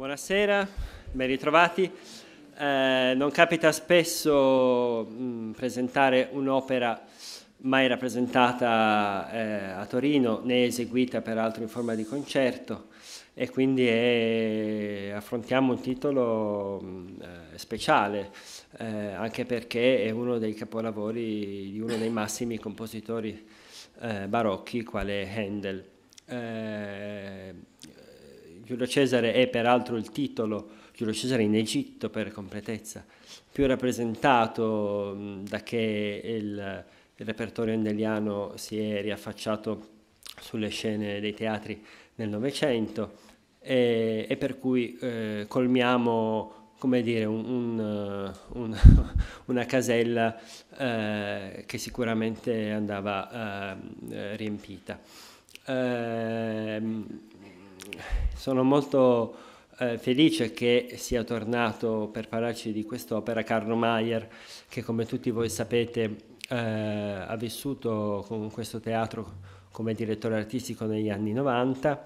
Buonasera, ben ritrovati. Eh, non capita spesso mh, mm, presentare un'opera mai rappresentata eh, a Torino né eseguita peraltro in forma di concerto e quindi è, affrontiamo un titolo mh, mm, eh, speciale eh, anche perché è uno dei capolavori di uno dei massimi compositori eh, barocchi quale Handel eh, Giulio Cesare è peraltro il titolo, Giulio Cesare in Egitto per completezza, più rappresentato da che il, il repertorio endeliano si è riaffacciato sulle scene dei teatri nel Novecento e, e, per cui eh, colmiamo come dire, un, un, eh, un, una casella eh, che sicuramente andava eh, riempita. Ehm, sono molto eh, felice che sia tornato per parlarci di quest'opera Carlo Mayer, che come tutti voi sapete eh, ha vissuto con questo teatro come direttore artistico negli anni 90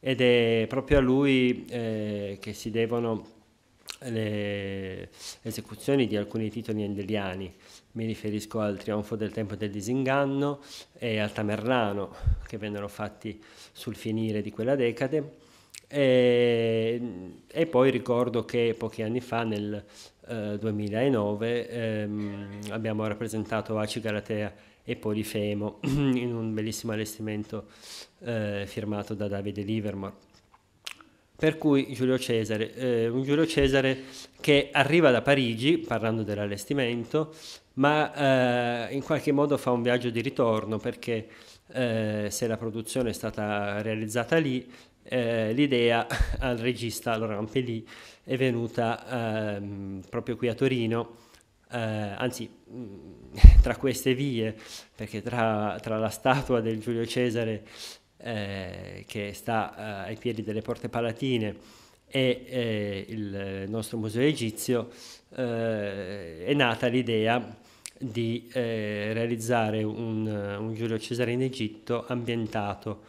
ed è proprio a lui eh, che si devono le esecuzioni di alcuni titoli endeliani, mi riferisco al Trionfo del Tempo del Disinganno e al Tamerlano che vennero fatti sul finire di quella decade. E, e poi ricordo che pochi anni fa, nel eh, 2009, ehm, abbiamo rappresentato Aci Galatea e Polifemo in un bellissimo allestimento eh, firmato da Davide Livermore. Per cui Giulio Cesare, eh, un Giulio Cesare che arriva da Parigi, parlando dell'allestimento, ma eh, in qualche modo fa un viaggio di ritorno perché eh, se la produzione è stata realizzata lì, eh, l'idea al regista Laurent Pelly è venuta ehm, proprio qui a Torino, eh, anzi mm, tra queste vie, perché tra, tra la statua del Giulio Cesare eh, che sta eh, ai piedi delle Porte Palatine e eh, il nostro museo egizio, eh, è nata l'idea di eh, realizzare un, un, Giulio Cesare in Egitto ambientato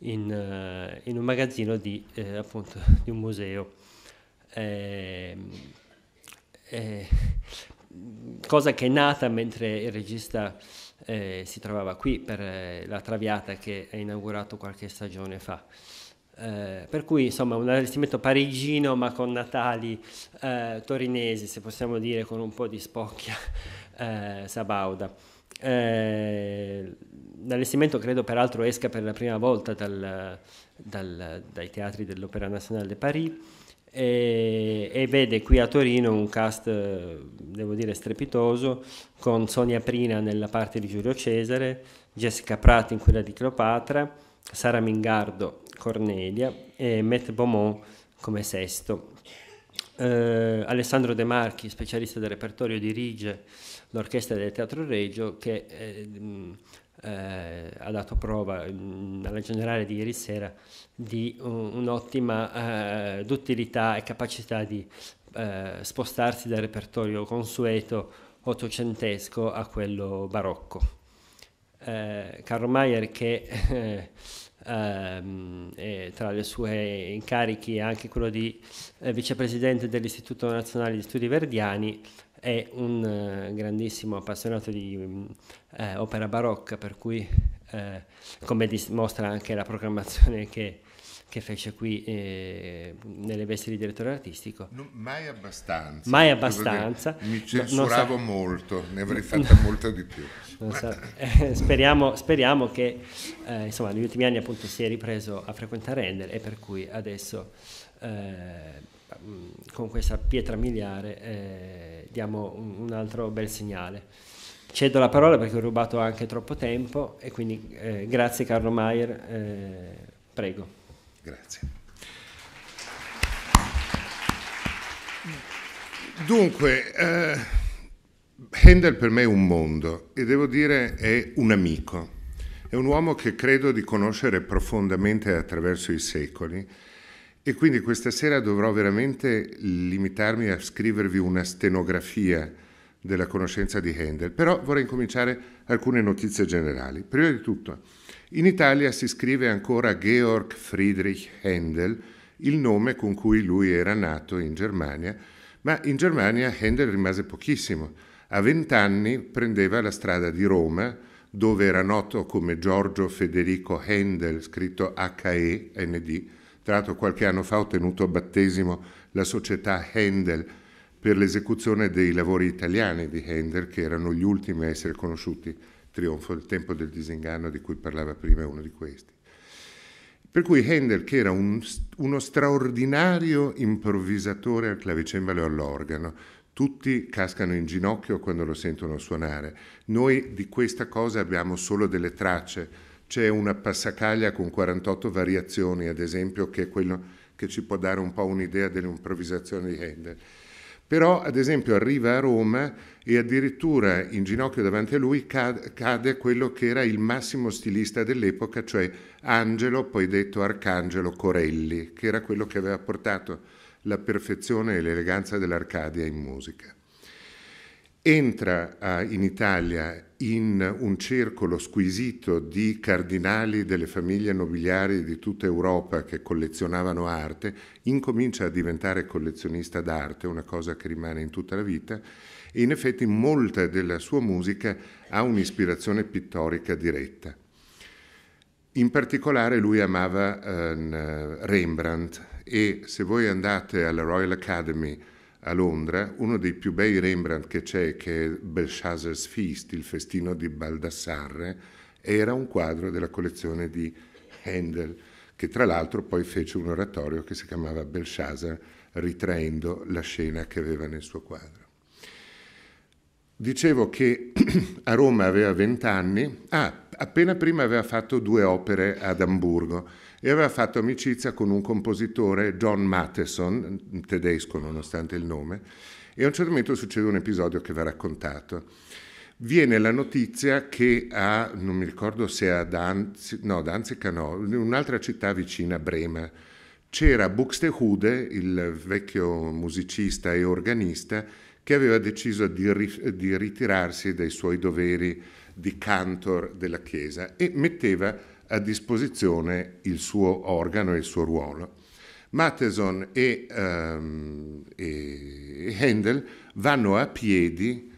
in, in un magazzino di, appunto, di un museo. cosa che è nata mentre il regista eh, si trovava qui per eh, la Traviata che ha inaugurato qualche stagione fa. Eh, per cui insomma un allestimento parigino ma con natali eh, torinesi, se possiamo dire con un po' di spocchia eh, sabauda. Eh, l'allestimento credo peraltro esca per la prima volta dal, dal, dai teatri dell'Opera Nazionale de Paris e, e, vede qui a Torino un cast, eh, devo dire, strepitoso, con Sonia Prina nella parte di Giulio Cesare, Jessica Prati in quella di Cleopatra, Sara Mingardo Cornelia e Matt Beaumont come sesto. Eh, Alessandro De Marchi, specialista del repertorio, dirige l'orchestra del Teatro Regio che eh, eh, ha dato prova mh, mm, alla generale di ieri sera di un, un'ottima eh, duttilità e capacità di eh, spostarsi dal repertorio consueto ottocentesco a quello barocco. Eh, Carlo Mayer che eh, ehm, tra le sue incarichi è anche quello di eh, vicepresidente dell'Istituto Nazionale di Studi Verdiani è un eh, grandissimo appassionato di mm, eh, opera barocca, per cui, eh, come dimostra anche la programmazione che, che fece qui eh, nelle vesti di direttore artistico. No, mai abbastanza. Mai abbastanza. Mi censuravo no, molto, ne avrei fatta no, molto di più. So. Eh, speriamo, speriamo, che eh, insomma, negli ultimi anni appunto si è ripreso a frequentare Ender e per cui adesso eh, con questa pietra miliare eh, diamo un, un, altro bel segnale. Cedo la parola perché ho rubato anche troppo tempo e quindi eh, grazie Carlo Maier, eh, prego. Grazie. Dunque, eh, Handel per me è un mondo e devo dire è un amico. È un uomo che credo di conoscere profondamente attraverso i secoli e quindi questa sera dovrò veramente limitarmi a scrivervi una stenografia della conoscenza di Handel, però vorrei incominciare alcune notizie generali. Prima di tutto, in Italia si scrive ancora Georg Friedrich Handel, il nome con cui lui era nato in Germania, ma in Germania Handel rimase pochissimo. A vent'anni prendeva la strada di Roma, dove era noto come Giorgio Federico Handel, scritto H-E-N-D, tra l'altro qualche anno fa ho tenuto a battesimo la società Handel per l'esecuzione dei lavori italiani di Handel, che erano gli ultimi a essere conosciuti. Trionfo del tempo del disinganno di cui parlava prima è uno di questi. Per cui Handel, che era un, uno straordinario improvvisatore al clavicembalo e all'organo, tutti cascano in ginocchio quando lo sentono suonare. Noi di questa cosa abbiamo solo delle tracce c'è una passacaglia con 48 variazioni, ad esempio, che è quello che ci può dare un po' un'idea dell'improvvisazione di Handel. Però, ad esempio, arriva a Roma e addirittura in ginocchio davanti a lui cade quello che era il massimo stilista dell'epoca, cioè Angelo, poi detto Arcangelo Corelli, che era quello che aveva portato la perfezione e l'eleganza dell'Arcadia in musica entra in Italia in un circolo squisito di cardinali delle famiglie nobiliari di tutta Europa che collezionavano arte, incomincia a diventare collezionista d'arte, una cosa che rimane in tutta la vita, e in effetti molta della sua musica ha un'ispirazione pittorica diretta. In particolare lui amava eh, Rembrandt e se voi andate alla Royal Academy a Londra, uno dei più bei Rembrandt che c'è, che è Belshazzar's Feast, il festino di Baldassarre, era un quadro della collezione di Handel, che tra l'altro poi fece un oratorio che si chiamava Belshazzar, ritraendo la scena che aveva nel suo quadro. Dicevo che a Roma aveva vent'anni, ah, appena prima aveva fatto due opere ad Amburgo, e aveva fatto amicizia con un compositore, John Matheson, tedesco nonostante il nome, e a un certo momento succede un episodio che va raccontato. Viene la notizia che a, non mi ricordo se a Danz, no, Danzica no, in un'altra città vicina a Brema, c'era Buxtehude, il vecchio musicista e organista, che aveva deciso di, ri- di ritirarsi dai suoi doveri di cantor della Chiesa e metteva a disposizione il suo organo e il suo ruolo. Matheson e, um, e Handel vanno a piedi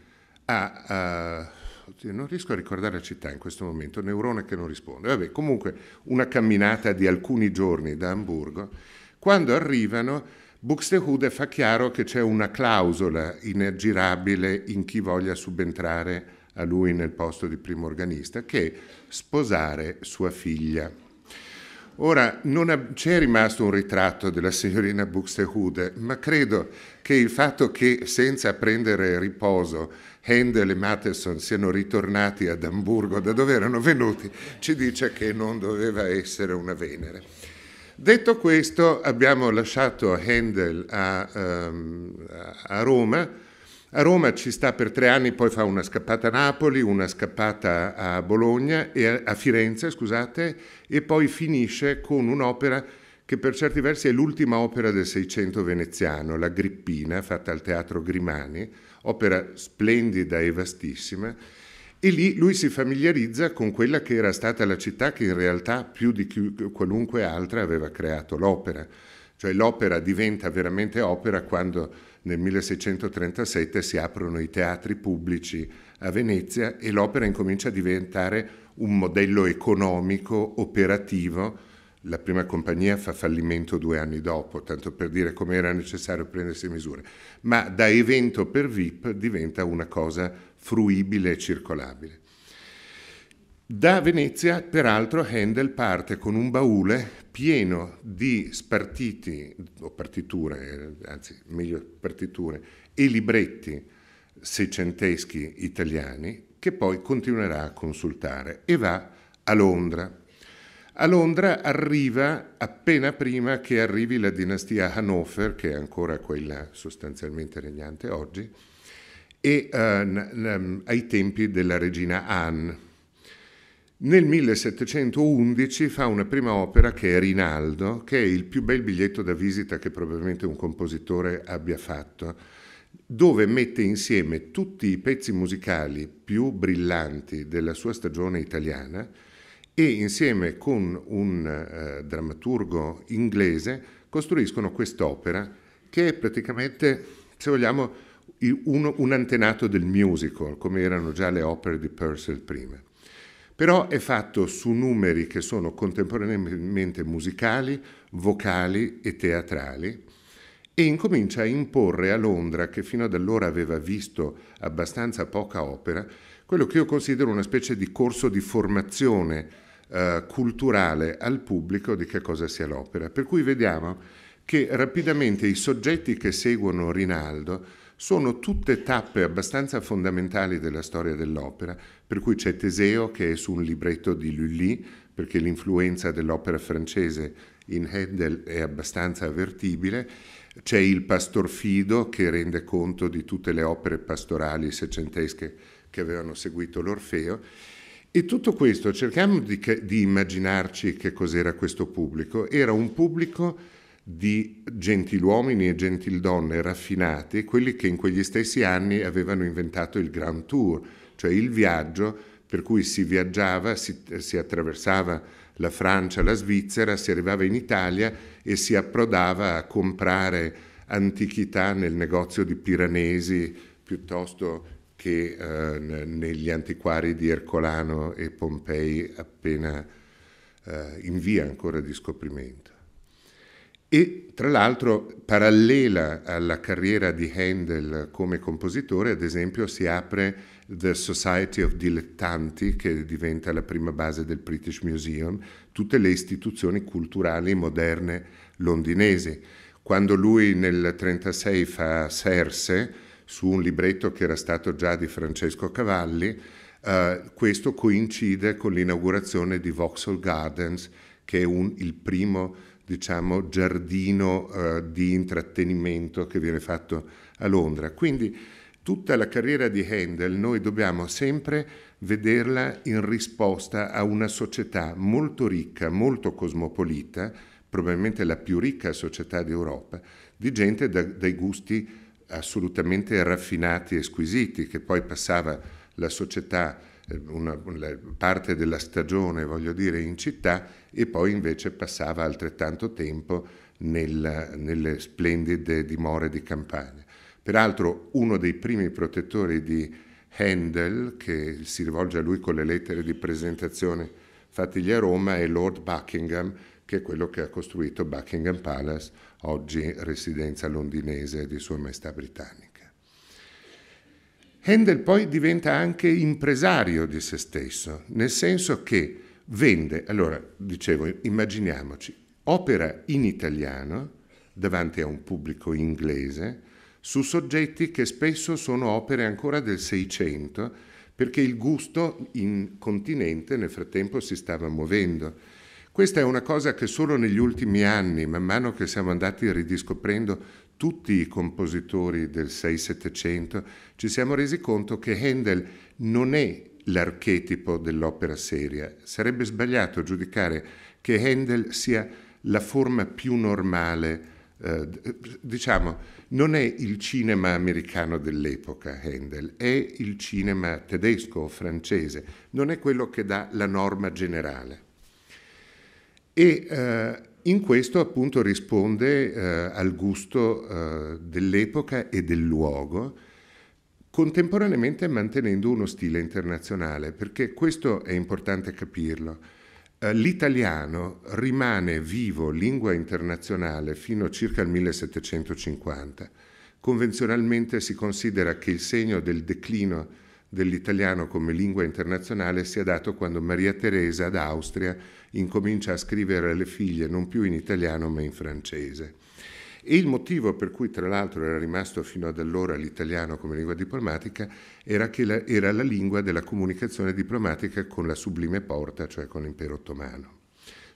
a, uh, oddio, non riesco a ricordare la città in questo momento, neurone che non risponde. Vabbè, comunque una camminata di alcuni giorni da Hamburgo. Quando arrivano, Buxtehude fa chiaro che c'è una clausola inaggirabile in chi voglia subentrare a lui nel posto di primo organista, che sposare sua figlia. Ora, non c'è rimasto un ritratto della signorina Buxtehude, ma credo che il fatto che, senza prendere riposo, Handel e Matheson siano ritornati ad Amburgo da dove erano venuti, ci dice che non doveva essere una Venere. Detto questo, abbiamo lasciato Handel a, um, a Roma, a Roma ci sta per tre anni, poi fa una scappata a Napoli, una scappata a Bologna e a, Firenze, scusate, e poi finisce con un'opera che per certi versi è l'ultima opera del Seicento veneziano, la Grippina, fatta al Teatro Grimani, opera splendida e vastissima, e lì lui si familiarizza con quella che era stata la città che in realtà più di qualunque altra aveva creato l'opera, cioè l'opera diventa veramente opera quando nel 1637 si aprono i teatri pubblici a Venezia e l'opera incomincia a diventare un modello economico, operativo. La prima compagnia fa fallimento due anni dopo, tanto per dire come era necessario prendersi misure, ma da evento per VIP diventa una cosa fruibile e circolabile. Da Venezia, peraltro, Handel parte con un baule pieno di spartiti, o partiture, eh, anzi meglio partiture, e libretti seicenteschi italiani che poi continuerà a consultare e va a Londra. A Londra arriva appena prima che arrivi la dinastia Hannover, che è ancora quella sostanzialmente regnante oggi, e uh, n- n- ai tempi della regina Anne nel 1711 fa una prima opera che è Rinaldo, che è il più bel biglietto da visita che probabilmente un compositore abbia fatto, dove mette insieme tutti i pezzi musicali più brillanti della sua stagione italiana e insieme con un eh, drammaturgo inglese costruiscono quest'opera che è praticamente, se vogliamo, un, un antenato del musical, come erano già le opere di Purcell prima però è fatto su numeri che sono contemporaneamente musicali, vocali e teatrali e incomincia a imporre a Londra, che fino ad allora aveva visto abbastanza poca opera, quello che io considero una specie di corso di formazione eh, culturale al pubblico di che cosa sia l'opera. Per cui vediamo che rapidamente i soggetti che seguono Rinaldo sono tutte tappe abbastanza fondamentali della storia dell'opera, per cui c'è Teseo che è su un libretto di Lully, perché l'influenza dell'opera francese in Handel è abbastanza avvertibile, c'è il Pastor Fido che rende conto di tutte le opere pastorali secentesche che avevano seguito l'Orfeo. E tutto questo, cerchiamo di, di immaginarci che cos'era questo pubblico, era un pubblico di gentiluomini e gentildonne raffinate, quelli che in quegli stessi anni avevano inventato il Grand Tour, cioè il viaggio per cui si viaggiava, si, si attraversava la Francia, la Svizzera, si arrivava in Italia e si approdava a comprare antichità nel negozio di Piranesi piuttosto che eh, negli antiquari di Ercolano e Pompei appena eh, in via ancora di scoprimento. E tra l'altro, parallela alla carriera di Handel come compositore, ad esempio, si apre The Society of Dilettanti, che diventa la prima base del British Museum, tutte le istituzioni culturali moderne londinesi. Quando lui nel 1936 fa Serse, su un libretto che era stato già di Francesco Cavalli, eh, questo coincide con l'inaugurazione di Vauxhall Gardens, che è un, il primo diciamo, giardino eh, di intrattenimento che viene fatto a Londra. Quindi tutta la carriera di Handel noi dobbiamo sempre vederla in risposta a una società molto ricca, molto cosmopolita, probabilmente la più ricca società d'Europa, di gente da, dai gusti assolutamente raffinati e squisiti, che poi passava la società una, una parte della stagione, voglio dire, in città e poi invece passava altrettanto tempo nella, nelle splendide dimore di campagna. Peraltro uno dei primi protettori di Handel, che si rivolge a lui con le lettere di presentazione fategli a Roma, è Lord Buckingham, che è quello che ha costruito Buckingham Palace, oggi residenza londinese di Sua Maestà Britannica. Handel poi diventa anche impresario di se stesso, nel senso che vende, allora dicevo, immaginiamoci, opera in italiano davanti a un pubblico inglese su soggetti che spesso sono opere ancora del Seicento, perché il gusto in continente nel frattempo si stava muovendo. Questa è una cosa che solo negli ultimi anni, man mano che siamo andati ridiscoprendo tutti i compositori del 6-700, ci siamo resi conto che Handel non è l'archetipo dell'opera seria. Sarebbe sbagliato giudicare che Handel sia la forma più normale. Eh, diciamo, non è il cinema americano dell'epoca Handel, è il cinema tedesco o francese, non è quello che dà la norma generale. E eh, in questo appunto risponde eh, al gusto eh, dell'epoca e del luogo, contemporaneamente mantenendo uno stile internazionale, perché questo è importante capirlo. Eh, l'italiano rimane vivo lingua internazionale fino a circa il 1750. Convenzionalmente si considera che il segno del declino dell'italiano come lingua internazionale sia dato quando Maria Teresa d'Austria incomincia a scrivere alle figlie non più in italiano ma in francese. E il motivo per cui, tra l'altro, era rimasto fino ad allora l'italiano come lingua diplomatica era che la, era la lingua della comunicazione diplomatica con la sublime porta, cioè con l'impero ottomano.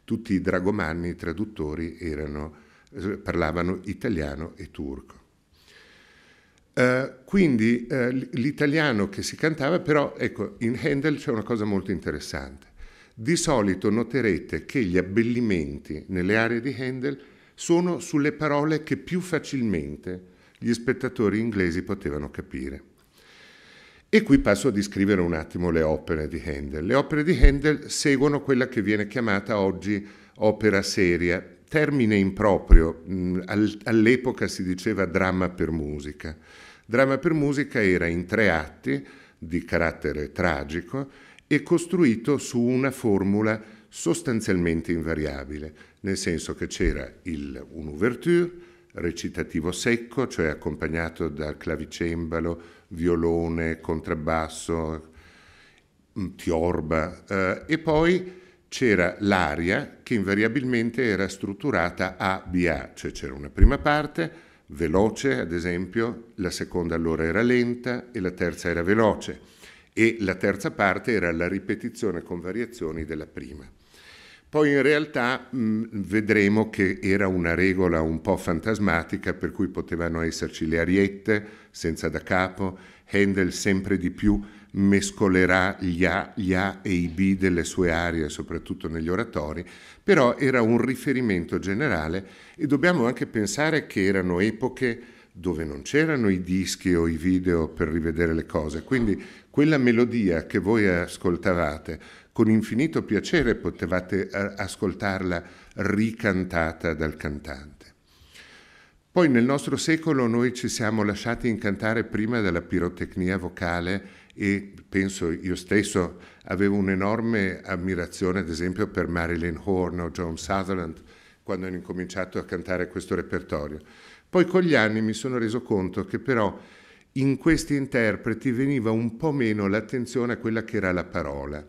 Tutti i dragomanni, i traduttori, erano, eh, parlavano italiano e turco. Uh, quindi uh, l'italiano che si cantava, però, ecco, in Handel c'è una cosa molto interessante. Di solito noterete che gli abbellimenti nelle aree di Handel sono sulle parole che più facilmente gli spettatori inglesi potevano capire. E qui passo a descrivere un attimo le opere di Handel. Le opere di Handel seguono quella che viene chiamata oggi opera seria, termine improprio, mm, all'epoca si diceva dramma per musica. Dramma per musica era in tre atti di carattere tragico, è costruito su una formula sostanzialmente invariabile, nel senso che c'era il, un'ouverture, recitativo secco, cioè accompagnato da clavicembalo, violone, contrabbasso, mm, tiorba, eh, e poi c'era l'aria che invariabilmente era strutturata ABA, cioè c'era una prima parte veloce, ad esempio, la seconda allora era lenta e la terza era veloce e la terza parte era la ripetizione con variazioni della prima. Poi in realtà mh, vedremo che era una regola un po' fantasmatica per cui potevano esserci le ariette senza da capo, Handel sempre di più mescolerà gli A, gli A e i B delle sue arie, soprattutto negli oratori, però era un riferimento generale e dobbiamo anche pensare che erano epoche dove non c'erano i dischi o i video per rivedere le cose, quindi quella melodia che voi ascoltavate con infinito piacere potevate eh, ascoltarla ricantata dal cantante. Poi nel nostro secolo noi ci siamo lasciati incantare prima della pirotecnia vocale e penso io stesso avevo un'enorme ammirazione ad esempio per Marilyn Horne o John Sutherland quando hanno incominciato a cantare questo repertorio. Poi con gli anni mi sono reso conto che però in questi interpreti veniva un po' meno l'attenzione a quella che era la parola,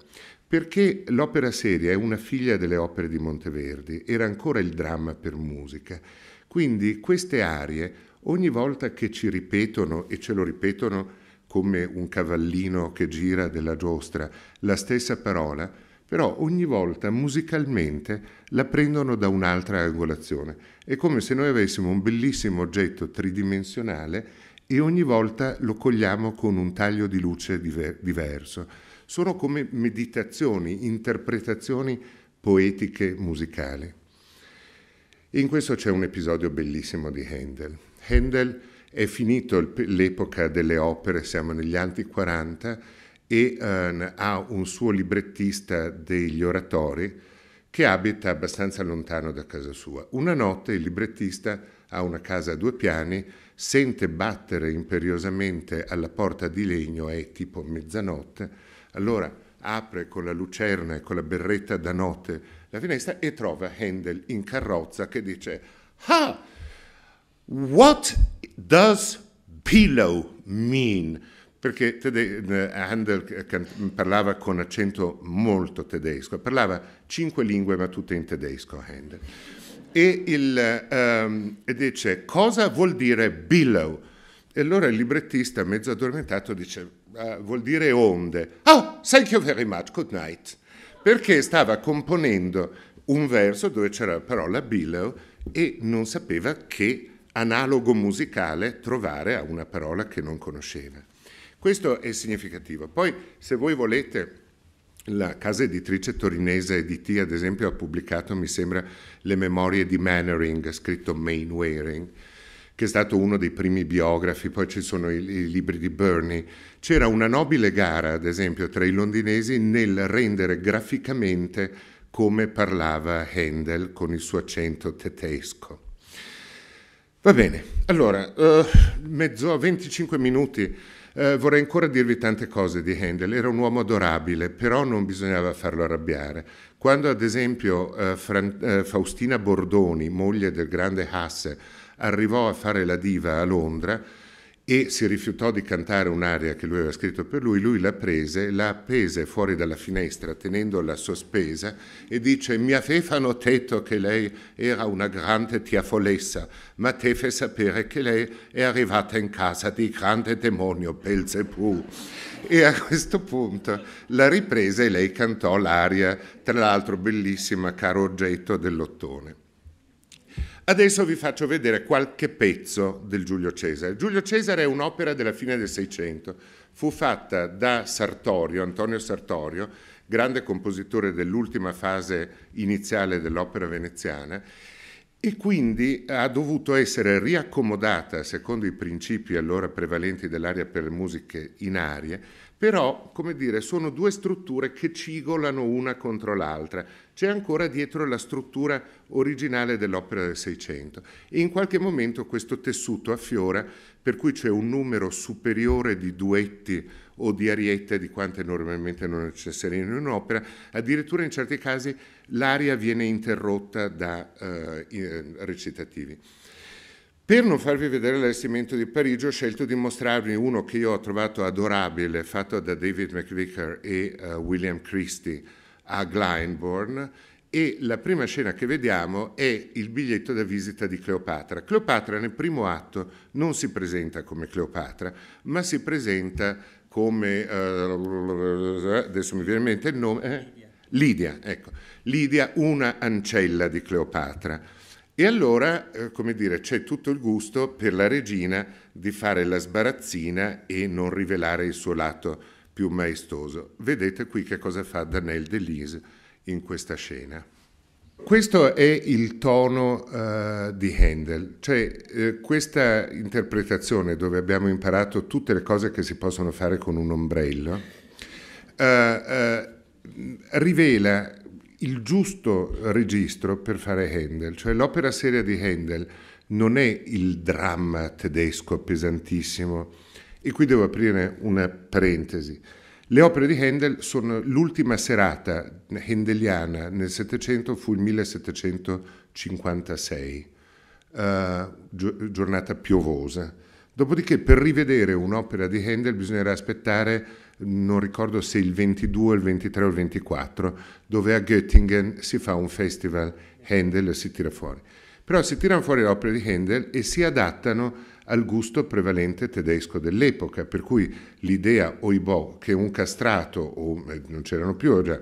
perché l'opera seria è una figlia delle opere di Monteverdi, era ancora il dramma per musica. Quindi queste arie, ogni volta che ci ripetono, e ce lo ripetono come un cavallino che gira della giostra, la stessa parola, però ogni volta musicalmente la prendono da un'altra angolazione. È come se noi avessimo un bellissimo oggetto tridimensionale e ogni volta lo cogliamo con un taglio di luce diver- diverso. Sono come meditazioni, interpretazioni poetiche musicali. In questo c'è un episodio bellissimo di Handel. Handel è finito l'epoca delle opere, siamo negli anni 40 e eh, ha un suo librettista degli oratori che abita abbastanza lontano da casa sua. Una notte il librettista ha una casa a due piani, sente battere imperiosamente alla porta di legno, è tipo mezzanotte, allora apre con la lucerna e con la berretta da notte la finestra e trova Handel in carrozza che dice Ah, what does pillow mean? perché eh, Handel parlava con accento molto tedesco, parlava cinque lingue ma tutte in tedesco Handel. E, il, um, e dice cosa vuol dire billow? E allora il librettista, mezzo addormentato, dice uh, vuol dire onde. Oh, thank you very much, good night. Perché stava componendo un verso dove c'era la parola billow e non sapeva che analogo musicale trovare a una parola che non conosceva. Questo è significativo. Poi, se voi volete, la casa editrice torinese EDT, ad esempio, ha pubblicato, mi sembra, le memorie di Mannering, scritto Mainwaring, che è stato uno dei primi biografi, poi ci sono i, i libri di Burney. C'era una nobile gara, ad esempio, tra i londinesi nel rendere graficamente come parlava Handel con il suo accento tedesco. Va bene, allora, uh, mezzo a 25 minuti eh, vorrei ancora dirvi tante cose di Handel, era un uomo adorabile, però non bisognava farlo arrabbiare. Quando ad esempio eh, Fran- eh, Faustina Bordoni, moglie del grande Hasse, arrivò a fare la diva a Londra, e si rifiutò di cantare un'aria che lui aveva scritto per lui, lui la prese, la appese fuori dalla finestra tenendola sospesa e dice mi avevano detto che lei era una grande tiafolessa, ma deve sapere che lei è arrivata in casa di grande demonio Belzebù. E a questo punto la riprese e lei cantò l'aria, tra l'altro bellissima, caro oggetto dell'ottone. Adesso vi faccio vedere qualche pezzo del Giulio Cesare. Giulio Cesare è un'opera della fine del Seicento, fu fatta da Sartorio, Antonio Sartorio, grande compositore dell'ultima fase iniziale dell'opera veneziana, e quindi ha dovuto essere riaccomodata secondo i principi allora prevalenti dell'area per le musiche in aria però, come dire, sono due strutture che cigolano una contro l'altra. C'è ancora dietro la struttura originale dell'opera del Seicento e in qualche momento questo tessuto affiora, per cui c'è un numero superiore di duetti o di ariette di quante normalmente non necessarie in un'opera, addirittura in certi casi l'aria viene interrotta da eh, eh recitativi. Per non farvi vedere l'allestimento di Parigi ho scelto di mostrarvi uno che io ho trovato adorabile, fatto da David McVicker e uh, William Christie a Glyndebourne e la prima scena che vediamo è il biglietto da visita di Cleopatra. Cleopatra nel primo atto non si presenta come Cleopatra, ma si presenta come, uh, adesso mi viene in mente il nome, eh? Lidia, ecco. Lidia, una ancella di Cleopatra. E allora, eh, come dire, c'è tutto il gusto per la regina di fare la sbarazzina e non rivelare il suo lato più maestoso. Vedete qui che cosa fa Danelle Delise in questa scena. Questo è il tono uh, di Handel, cioè eh, questa interpretazione dove abbiamo imparato tutte le cose che si possono fare con un ombrello, uh, uh, rivela il giusto registro per fare Handel, cioè l'opera seria di Handel non è il dramma tedesco pesantissimo. E qui devo aprire una parentesi. Le opere di Handel sono l'ultima serata handeliana nel Settecento fu il 1756, eh, giornata piovosa. Dopodiché per rivedere un'opera di Handel bisognerà aspettare non ricordo se il 22, il 23 o il 24, dove a Göttingen si fa un festival, Handel si tira fuori. Però si tirano fuori le opere di Handel e si adattano al gusto prevalente tedesco dell'epoca, per cui l'idea, oibò, che un castrato, o eh, non c'erano più già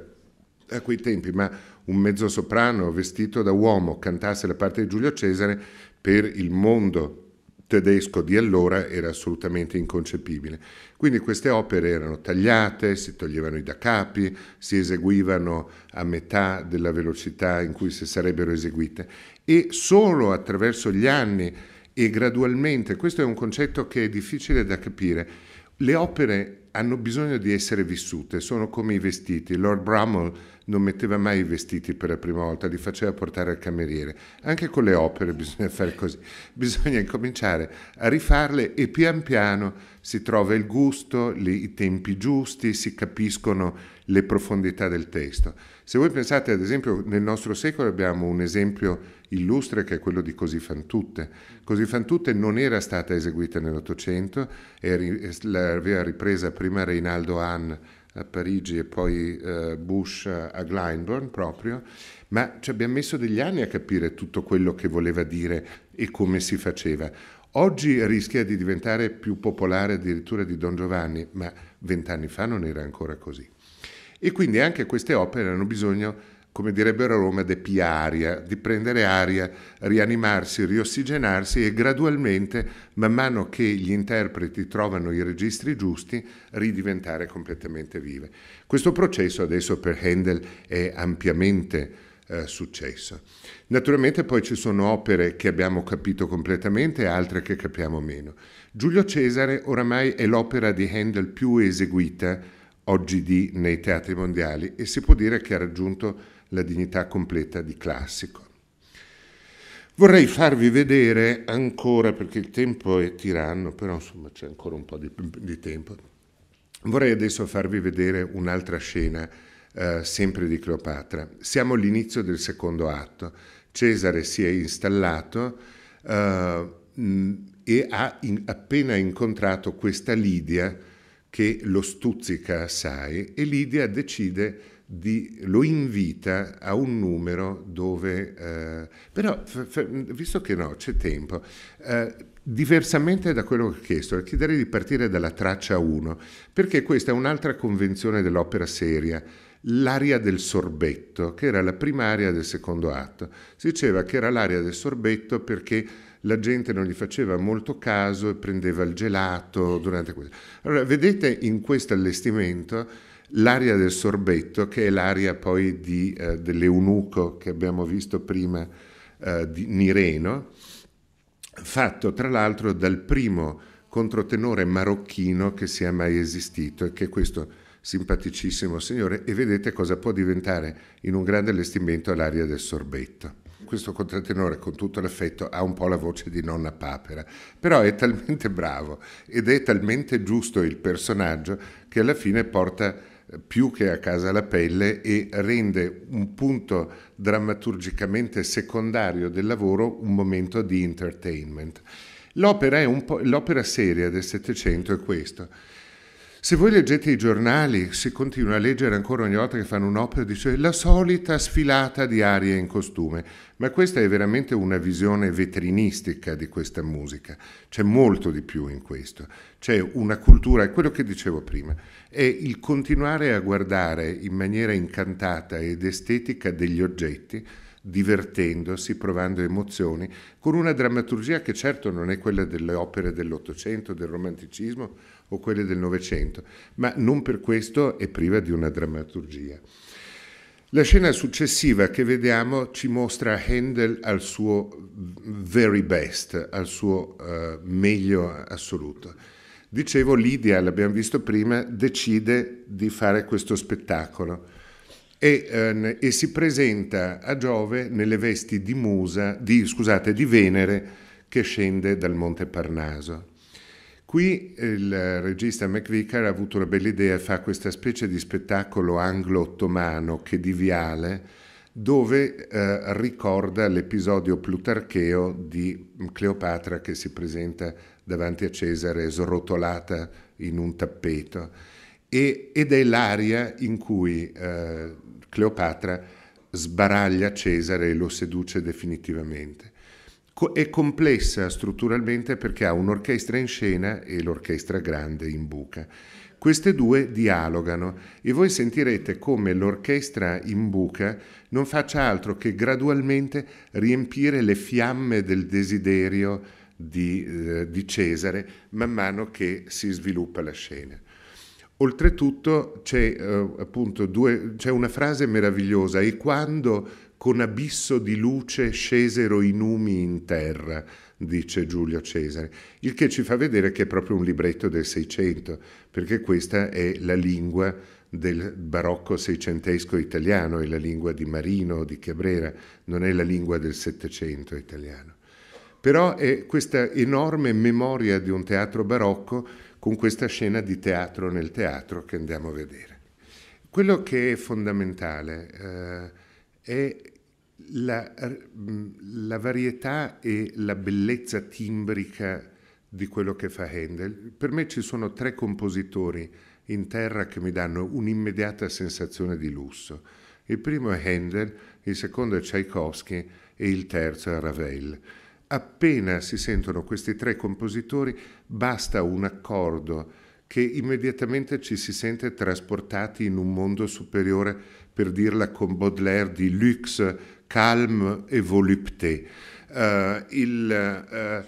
a quei tempi, ma un mezzosoprano vestito da uomo cantasse la parte di Giulio Cesare per il mondo tedesco di allora era assolutamente inconcepibile. Quindi queste opere erano tagliate, si toglievano i da capi, si eseguivano a metà della velocità in cui si sarebbero eseguite e solo attraverso gli anni e gradualmente, questo è un concetto che è difficile da capire, le opere hanno bisogno di essere vissute, sono come i vestiti. Lord Bramwell non metteva mai i vestiti per la prima volta, li faceva portare al cameriere. Anche con le opere bisogna fare così, bisogna incominciare a rifarle e pian piano si trova il gusto, li, i tempi giusti, si capiscono le profondità del testo. Se voi pensate ad esempio nel nostro secolo abbiamo un esempio illustre che è quello di Così fan tutte. Così fan tutte non era stata eseguita nell'Ottocento, l'aveva ripresa prima Reinaldo Hahn a Parigi e poi eh, Bush a Glyndebourne proprio, ma ci abbiamo messo degli anni a capire tutto quello che voleva dire e come si faceva. Oggi rischia di diventare più popolare addirittura di Don Giovanni, ma vent'anni fa non era ancora così. E quindi anche queste opere hanno bisogno come direbbero a Roma, de piaria, di prendere aria, rianimarsi, riossigenarsi e gradualmente, man mano che gli interpreti trovano i registri giusti, ridiventare completamente vive. Questo processo adesso per Handel è ampiamente eh, successo. Naturalmente poi ci sono opere che abbiamo capito completamente e altre che capiamo meno. Giulio Cesare oramai è l'opera di Handel più eseguita oggi di nei teatri mondiali e si può dire che ha raggiunto la dignità completa di classico. Vorrei farvi vedere ancora, perché il tempo è tiranno, però insomma c'è ancora un po' di, di tempo, vorrei adesso farvi vedere un'altra scena eh, sempre di Cleopatra. Siamo all'inizio del secondo atto, Cesare si è installato eh, e ha in, appena incontrato questa Lidia che lo stuzzica assai e Lidia decide di, lo invita a un numero dove... Eh, però, f, f, visto che no, c'è tempo, eh, diversamente da quello che ho chiesto, eh, chiederei di partire dalla traccia 1, perché questa è un'altra convenzione dell'opera seria l'aria del sorbetto, che era la prima aria del secondo atto. Si diceva che era l'aria del sorbetto perché la gente non gli faceva molto caso e prendeva il gelato durante questo. Allora, vedete in questo allestimento l'area del sorbetto, che è l'area poi di, eh, dell'eunuco che abbiamo visto prima eh, di Nireno, fatto tra l'altro dal primo controtenore marocchino che sia mai esistito e che è questo simpaticissimo signore e vedete cosa può diventare in un grande allestimento l'area del sorbetto. Questo contratenore, con tutto l'affetto, ha un po' la voce di nonna papera, però è talmente bravo ed è talmente giusto il personaggio che alla fine porta più che a casa la pelle e rende un punto drammaturgicamente secondario del lavoro un momento di entertainment. L'opera, l'opera seria del Settecento è questo. Se voi leggete i giornali, si continua a leggere ancora ogni volta che fanno un'opera, dice la solita sfilata di aria in costume, ma questa è veramente una visione vetrinistica di questa musica, c'è molto di più in questo, c'è una cultura, è quello che dicevo prima, è il continuare a guardare in maniera incantata ed estetica degli oggetti, divertendosi, provando emozioni, con una drammaturgia che certo non è quella delle opere dell'Ottocento, del Romanticismo, o quelle del Novecento, ma non per questo è priva di una drammaturgia. La scena successiva che vediamo ci mostra Handel al suo very best, al suo uh, meglio assoluto. Dicevo, Lydia, l'abbiamo visto prima, decide di fare questo spettacolo e, uh, e si presenta a Giove nelle vesti di, Musa, di, scusate, di Venere che scende dal Monte Parnaso. Qui il eh, regista McVicar ha avuto una bella idea, e fa questa specie di spettacolo anglo-ottomano che di Viale, dove eh, ricorda l'episodio plutarcheo di mm, Cleopatra che si presenta davanti a Cesare srotolata in un tappeto e, ed è l'aria in cui eh, Cleopatra sbaraglia Cesare e lo seduce definitivamente è complessa strutturalmente perché ha un'orchestra in scena e l'orchestra grande in buca. Queste due dialogano e voi sentirete come l'orchestra in buca non faccia altro che gradualmente riempire le fiamme del desiderio di, eh, di Cesare man mano che si sviluppa la scena. Oltretutto c'è, eh, appunto due, c'è una frase meravigliosa e quando con abisso di luce scesero i numi in terra, dice Giulio Cesare, il che ci fa vedere che è proprio un libretto del Seicento, perché questa è la lingua del barocco seicentesco italiano, è la lingua di Marino o di Cabrera, non è la lingua del Settecento italiano. Però è questa enorme memoria di un teatro barocco con questa scena di teatro nel teatro che andiamo a vedere. Quello che è fondamentale eh, è la, mm, la, varietà e la bellezza timbrica di quello che fa Handel. Per me ci sono tre compositori in terra che mi danno un'immediata sensazione di lusso. Il primo è Handel, il secondo è Tchaikovsky e il terzo è Ravel. Appena si sentono questi tre compositori basta un accordo che immediatamente ci si sente trasportati in un mondo superiore per dirla con Baudelaire, di luxe, calme eh, eh, e volupté. Uh, il, uh,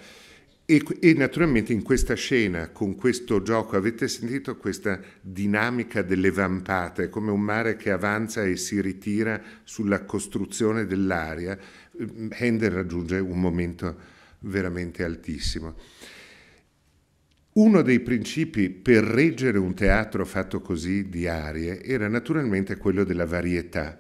e, e, naturalmente in questa scena, con questo gioco, avete sentito questa dinamica delle vampate, come un mare che avanza e si ritira sulla costruzione dell'aria. Handel hm, raggiunge un momento veramente altissimo. Uno dei principi per reggere un teatro fatto così di arie era naturalmente quello della varietà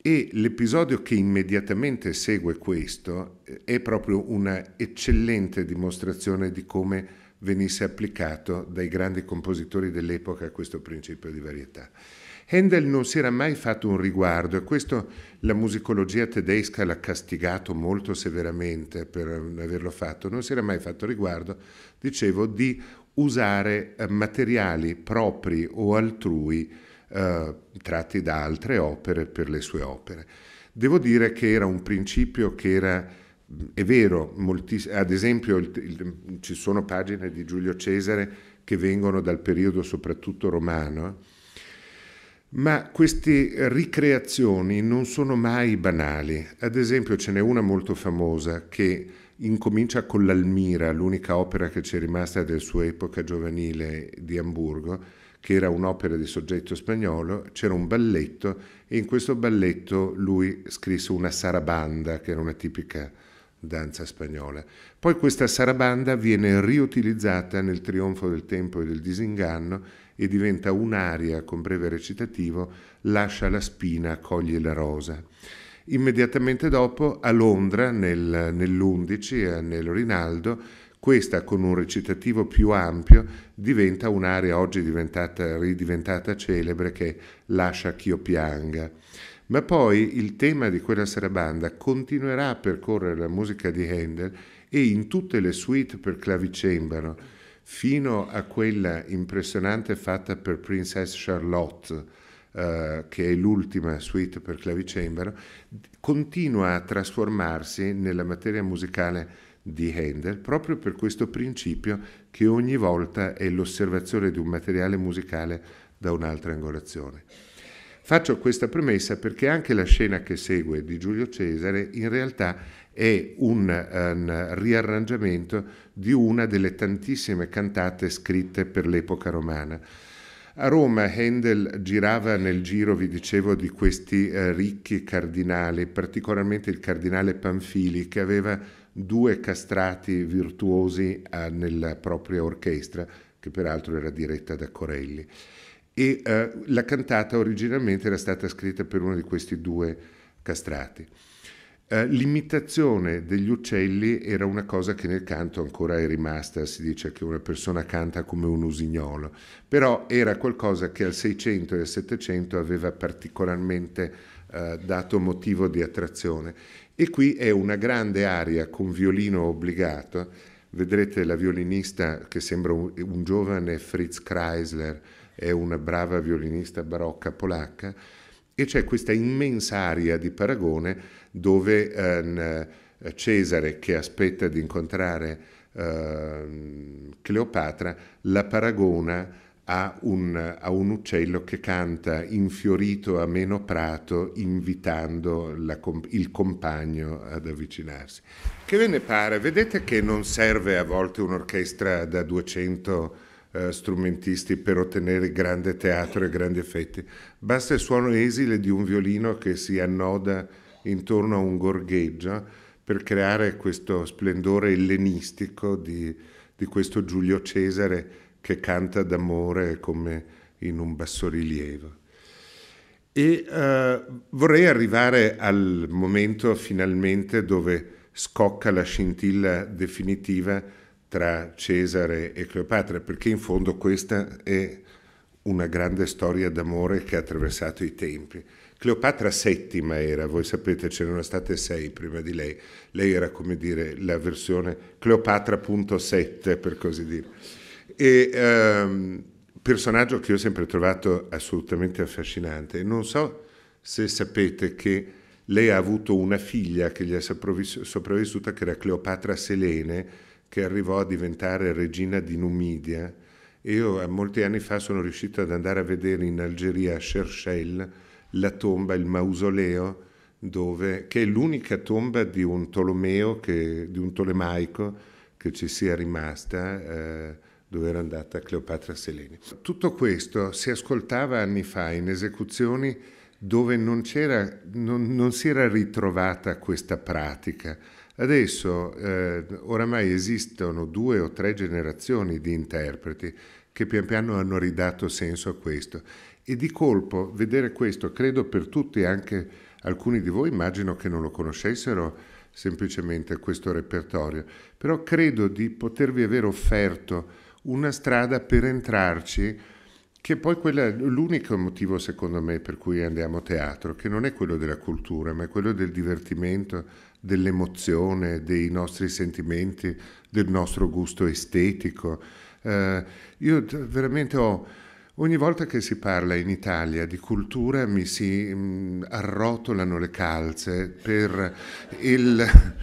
e l'episodio che immediatamente segue questo eh, è proprio una eccellente dimostrazione di come venisse applicato dai grandi compositori dell'epoca questo principio di varietà. Handel non si era mai fatto un riguardo e questo la musicologia tedesca l'ha castigato molto severamente per averlo fatto, non si era mai fatto riguardo, dicevo, di usare eh, materiali propri o altrui eh, tratti da altre opere per le sue opere. Devo dire che era un principio che era è vero, moltiss- ad esempio il, il, ci sono pagine di Giulio Cesare che vengono dal periodo soprattutto romano ma queste ricreazioni non sono mai banali. Ad esempio ce n'è una molto famosa che incomincia con l'Almira, l'unica opera che ci è rimasta del suo epoca giovanile di Amburgo, che era un'opera di soggetto spagnolo, c'era un balletto e in questo balletto lui scrisse una sarabanda, che era una tipica danza spagnola. Poi questa sarabanda viene riutilizzata nel Trionfo del Tempo e del Disinganno e diventa un'aria con breve recitativo, lascia la spina, coglie la rosa. Immediatamente dopo, a Londra, nel, nell'11, a eh, Nel Rinaldo, questa con un recitativo più ampio diventa un'area oggi diventata, ridiventata celebre che lascia Chio pianga. Ma poi il tema di quella sarabanda continuerà a percorrere la musica di Handel e in tutte le suite per clavicembalo, fino a quella impressionante fatta per Princess Charlotte, eh, che è l'ultima suite per clavicembalo, continua a trasformarsi nella materia musicale di Handel proprio per questo principio che ogni volta è l'osservazione di un materiale musicale da un'altra angolazione. Faccio questa premessa perché anche la scena che segue di Giulio Cesare in realtà è un, un, riarrangiamento di una delle tantissime cantate scritte per l'epoca romana. A Roma Handel girava nel giro, vi dicevo, di questi eh, ricchi cardinali, particolarmente il cardinale Panfili, che aveva due castrati virtuosi eh, nella propria orchestra, che peraltro era diretta da Corelli e eh, la cantata originalmente era stata scritta per uno di questi due castrati. Eh, l'imitazione degli uccelli era una cosa che nel canto ancora è rimasta, si dice che una persona canta come un usignolo, però era qualcosa che al 600 e al 700 aveva particolarmente eh, dato motivo di attrazione e qui è una grande aria con violino obbligato, vedrete la violinista che sembra un, un giovane Fritz Kreisler, è una brava violinista barocca polacca, e c'è questa immensa aria di paragone dove eh, Cesare, che aspetta di incontrare eh, Cleopatra, la paragona a un, a un, uccello che canta infiorito a meno prato, invitando la, il compagno ad avvicinarsi. Che ve ne pare? Vedete che non serve a volte un'orchestra da 200 eh, strumentisti per ottenere grande teatro e grandi effetti. Basta il suono esile di un violino che si annoda intorno a un gorgheggio per creare questo splendore ellenistico di, di questo Giulio Cesare che canta d'amore come in un bassorilievo. E eh, vorrei arrivare al momento finalmente dove scocca la scintilla definitiva tra Cesare e Cleopatra, perché in fondo questa è una grande storia d'amore che ha attraversato i tempi. Cleopatra settima era, voi sapete ce n'erano state sei prima di lei, lei era come dire la versione Cleopatra.7 per così dire. E, ehm, personaggio che io ho sempre trovato assolutamente affascinante. Non so se sapete che lei ha avuto una figlia che gli è sopravvissuta, che era Cleopatra Selene, che arrivò a diventare regina di Numidia. Io eh, molti anni fa sono riuscito ad andare a vedere in Algeria, a Shershel, la tomba, il mausoleo, dove, che è l'unica tomba di un Tolomeo, che, di un Tolemaico, che ci sia rimasta, eh, dove era andata Cleopatra Seleni. Tutto questo si ascoltava anni fa in esecuzioni dove non, non, non si era ritrovata questa pratica Adesso eh, oramai esistono due o tre generazioni di interpreti che pian piano hanno ridato senso a questo e di colpo vedere questo, credo per tutti, anche alcuni di voi immagino che non lo conoscessero semplicemente questo repertorio, però credo di potervi aver offerto una strada per entrarci che poi quella, l'unico motivo secondo me per cui andiamo a teatro, che non è quello della cultura, ma è quello del divertimento dell'emozione, dei nostri sentimenti, del nostro gusto estetico. Eh, io veramente ho... Ogni volta che si parla in Italia di cultura mi si mh, mm, arrotolano le calze per il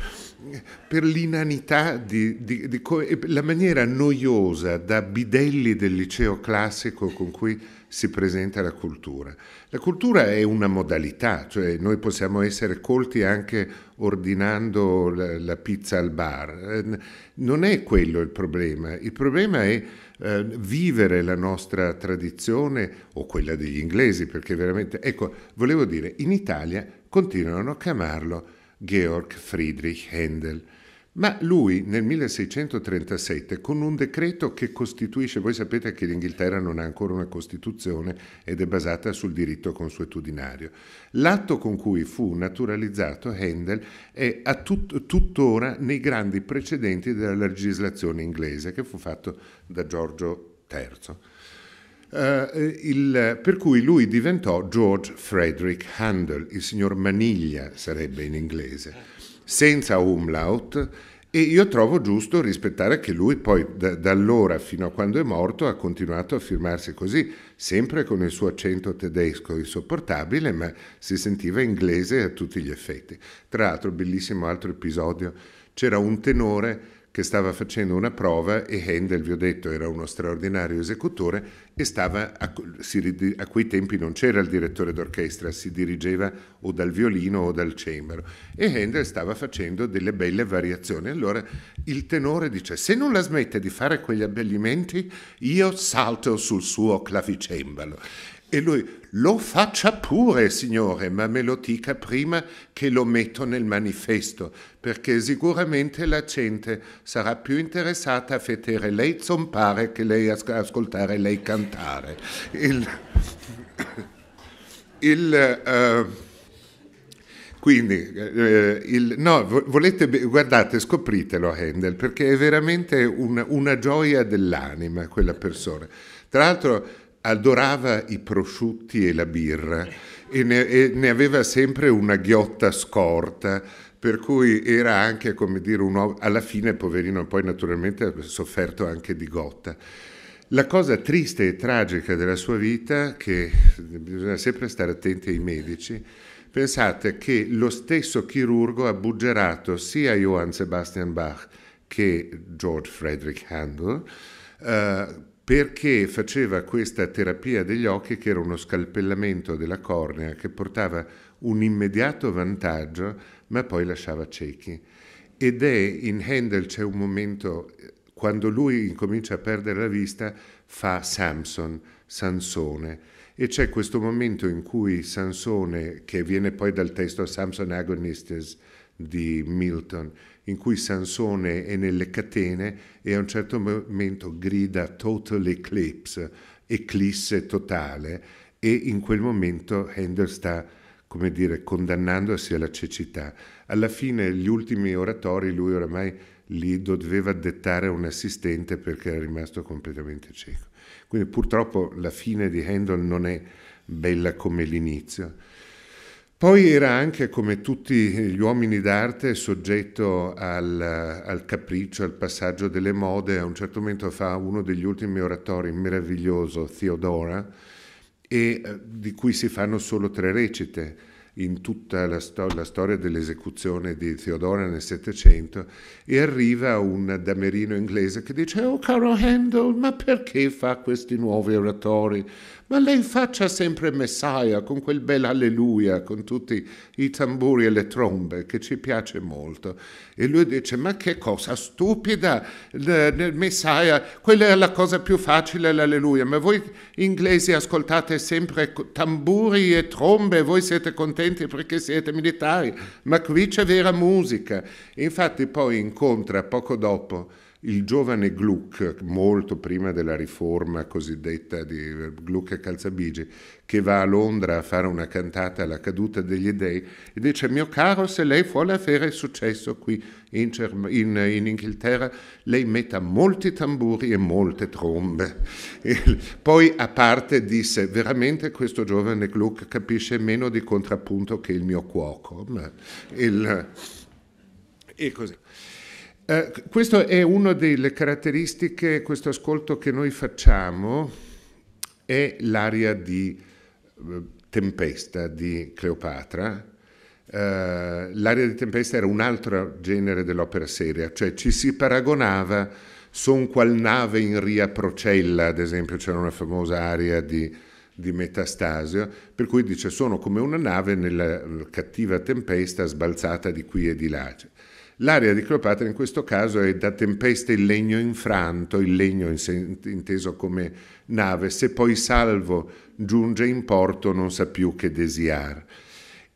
per l'inanità di, di, di, la maniera noiosa da bidelli del liceo classico con cui si presenta la cultura. La cultura è una modalità, cioè noi possiamo essere colti anche ordinando la, la pizza al bar. Non è quello il problema, il problema è eh, vivere la nostra tradizione o quella degli inglesi, perché veramente, ecco, volevo dire, in Italia continuano a chiamarlo Georg Friedrich Händel. Ma lui nel 1637, con un decreto che costituisce, voi sapete che l'Inghilterra non ha ancora una Costituzione ed è basata sul diritto consuetudinario, l'atto con cui fu naturalizzato Handel è tut- tuttora nei grandi precedenti della legislazione inglese che fu fatto da Giorgio III eh, il, per cui lui diventò George Frederick Handel, il signor Maniglia sarebbe in inglese, senza umlaut e io trovo giusto rispettare che lui poi da, da, allora fino a quando è morto ha continuato a firmarsi così, sempre con il suo accento tedesco insopportabile, ma si sentiva inglese a tutti gli effetti. Tra l'altro, bellissimo altro episodio, c'era un tenore che stava facendo una prova e Handel, vi ho detto, era uno straordinario esecutore e stava, a, si, a quei tempi non c'era il direttore d'orchestra, si dirigeva o dal violino o dal cembalo e Handel stava facendo delle belle variazioni. Allora il tenore dice, se non la smette di fare quegli abbellimenti, io salto sul suo clavicembalo. E lui, lo faccia pure, signore, ma me lo dica prima che lo metto nel manifesto, perché sicuramente la gente sarà più interessata a vedere lei zompare che lei ascoltare lei cantare. Il, il, uh, quindi, eh, il, no, volete, guardate, scopritelo Handel, perché è veramente un, una gioia dell'anima quella persona. Tra l'altro, adorava i prosciutti e la birra e ne, e ne aveva sempre una ghiotta scorta per cui era anche, come dire, uomo, alla fine, poverino, poi naturalmente ha sofferto anche di gotta. La cosa triste e tragica della sua vita, che bisogna sempre stare attenti ai medici, pensate che lo stesso chirurgo ha buggerato sia Johann Sebastian Bach che George Frederick Handel, eh, perché faceva questa terapia degli occhi che era uno scalpellamento della cornea che portava un immediato vantaggio ma poi lasciava ciechi. Ed è in Handel c'è un momento eh, quando lui incomincia a perdere la vista fa Samson, Sansone e c'è questo momento in cui Sansone che viene poi dal testo Samson Agonistes di Milton in cui Sansone è nelle catene e a un certo momento grida Total Eclipse, eclisse totale, e in quel momento Handel sta, come dire, condannandosi alla cecità. Alla fine gli ultimi oratori lui oramai li doveva dettare un assistente perché era rimasto completamente cieco. Quindi purtroppo la fine di Handel non è bella come l'inizio. Poi era anche, come tutti gli uomini d'arte, soggetto al, al, capriccio, al passaggio delle mode. A un certo momento fa uno degli ultimi oratori meraviglioso, Theodora, e, eh, di cui si fanno solo tre recite in tutta la, sto- la storia dell'esecuzione di Theodora nel Settecento e arriva un damerino inglese che dice oh caro Handel ma perché fa questi nuovi oratori ma lei faccia sempre Messiah con quel bel alleluia, con tutti i tamburi e le trombe, che ci piace molto. E lui dice, ma che cosa stupida, il Messiah, quella è la cosa più facile, l'alleluia, ma voi inglesi ascoltate sempre tamburi e trombe, voi siete contenti perché siete militari, ma qui c'è vera musica. infatti poi incontra poco dopo il giovane Gluck, molto prima della riforma cosiddetta di Gluck e Calzabigi, che va a Londra a fare una cantata alla caduta degli dèi e dice mio caro se lei vuole avere successo qui in, in, in Inghilterra lei metta molti tamburi e molte trombe. E poi a parte disse veramente questo giovane Gluck capisce meno di contrappunto che il mio cuoco. Il, e così. Eh, questo è una delle caratteristiche, questo ascolto che noi facciamo è l'aria di eh, tempesta di Cleopatra. Eh, l'area di tempesta era un altro genere dell'opera seria, cioè ci si paragonava son qual nave in Ria Procella, ad esempio c'era una famosa aria di, di Metastasio, per cui dice sono come una nave nella eh, cattiva tempesta sbalzata di qui e di là. L'area di Cleopatra in questo caso è da tempesta il legno infranto, il legno inteso come nave, se poi salvo giunge in porto non sa più che desiar.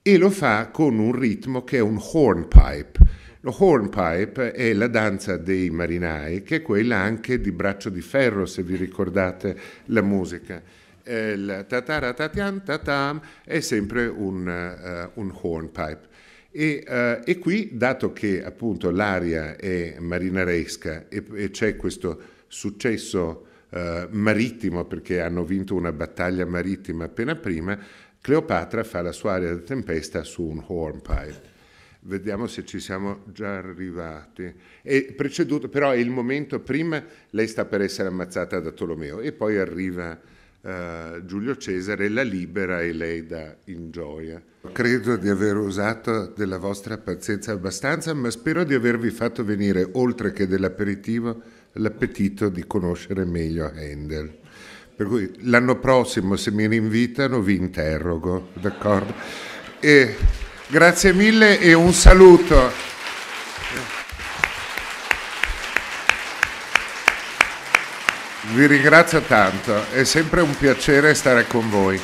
E lo fa con un ritmo che è un hornpipe. Lo hornpipe è la danza dei marinai, che è quella anche di Braccio di Ferro, se vi ricordate la musica il eh, tatara tatian tatam è sempre un, uh, un hornpipe. E, eh, e, qui, dato che appunto l'aria è marinaresca e, e c'è questo successo eh, marittimo, perché hanno vinto una battaglia marittima appena prima, Cleopatra fa la sua aria da tempesta su un hornpipe. Vediamo se ci siamo già arrivati. È preceduto, però è il momento prima, lei sta per essere ammazzata da Tolomeo e poi arriva eh, Giulio Cesare, la libera e lei dà in gioia. Credo di aver usato della vostra pazienza abbastanza, ma spero di avervi fatto venire, oltre che dell'aperitivo, l'appetito di conoscere meglio Handel. Per cui l'anno prossimo, se mi rinvitano, vi interrogo, d'accordo? E grazie mille e un saluto. Vi ringrazio tanto, è sempre un piacere stare con voi.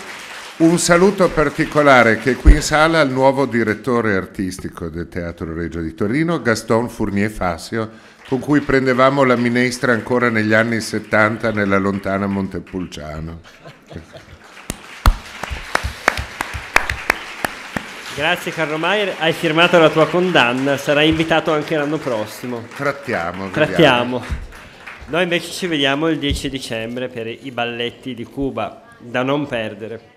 Un saluto particolare che è qui in sala al nuovo direttore artistico del Teatro Reggio di Torino, Gaston Fournier Fassio, con cui prendevamo la minestra ancora negli anni 70 nella lontana Montepulciano. Grazie Carlo Maier, hai firmato la tua condanna, sarai invitato anche l'anno prossimo. Trattiamo. Trattiamo. Noi invece ci vediamo il 10 dicembre per i balletti di Cuba, da non perdere.